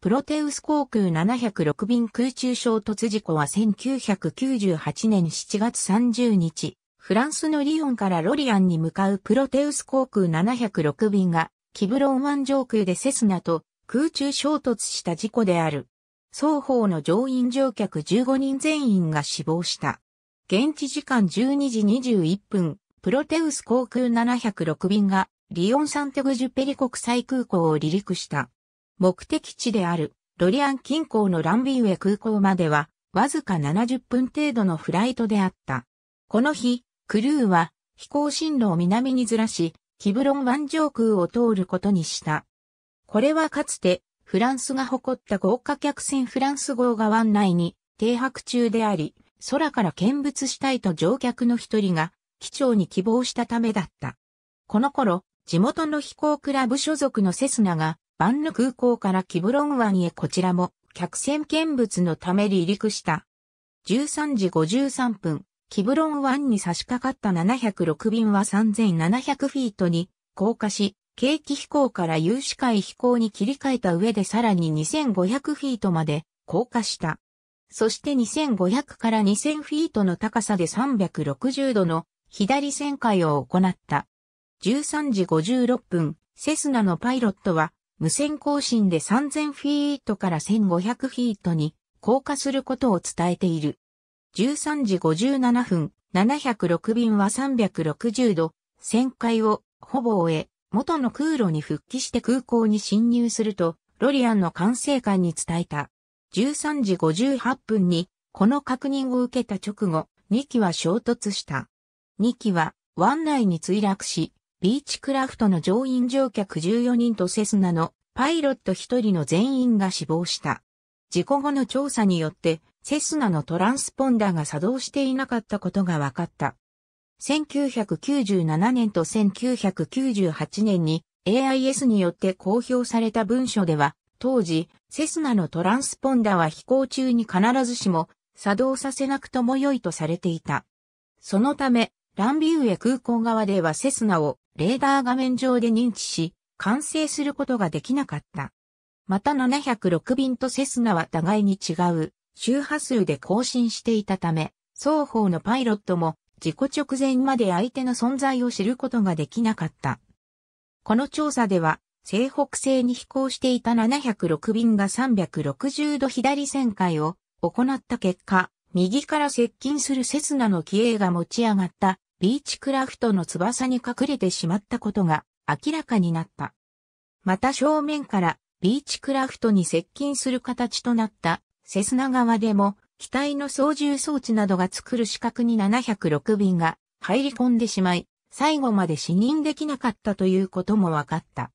プロテウス航空706便空中衝突事故は1998年7月30日、フランスのリヨンからロリアンに向かうプロテウス航空706便が、キブロン湾上空でセスナと空中衝突した事故である。双方の乗員乗客15人全員が死亡した。現地時間12時21分、プロテウス航空706便が、リヨンサンテグジュペリ国際空港を離陸した。目的地であるロリアン近郊のランビウェ空港まではわずか70分程度のフライトであった。この日、クルーは飛行進路を南にずらし、キブロン湾上空を通ることにした。これはかつてフランスが誇った豪華客船フランス号が湾内に停泊中であり、空から見物したいと乗客の一人が機長に希望したためだった。この頃、地元の飛行クラブ所属のセスナがバンヌ空港からキブロン湾へこちらも客船見物のため離陸した。13時53分、キブロン湾に差し掛かった706便は3700フィートに降下し、景気飛行から有志海飛行に切り替えた上でさらに2500フィートまで降下した。そして2500から2000フィートの高さで360度の左旋回を行った。13時56分、セスナのパイロットは無線更新で3000フィートから1500フィートに降下することを伝えている。13時57分、706便は360度、旋回をほぼ終え、元の空路に復帰して空港に侵入すると、ロリアンの管制官に伝えた。13時58分に、この確認を受けた直後、2機は衝突した。2機は湾内に墜落し、ビーチクラフトの乗員乗客14人とセスナのパイロット1人の全員が死亡した。事故後の調査によって、セスナのトランスポンダーが作動していなかったことが分かった。1997年と1998年に AIS によって公表された文書では、当時、セスナのトランスポンダは飛行中に必ずしも作動させなくとも良いとされていた。そのため、ランビウエ空港側ではセスナをレーダー画面上で認知し、完成することができなかった。また706便とセスナは互いに違う周波数で更新していたため、双方のパイロットも事故直前まで相手の存在を知ることができなかった。この調査では、西北西に飛行していた706便が360度左旋回を行った結果、右から接近するセスナの機影が持ち上がったビーチクラフトの翼に隠れてしまったことが明らかになった。また正面からビーチクラフトに接近する形となったセスナ側でも機体の操縦装置などが作る資格に706便が入り込んでしまい、最後まで死認できなかったということも分かった。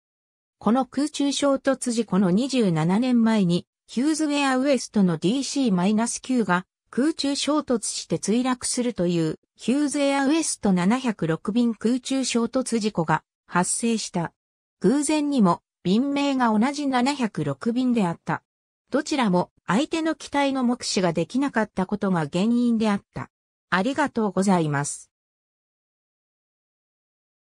この空中衝突事故の27年前に、ヒューズウェアウエストの DC-9 が空中衝突して墜落するというヒューズエアウエスト706便空中衝突事故が発生した。偶然にも便名が同じ706便であった。どちらも相手の機体の目視ができなかったことが原因であった。ありがとうございます。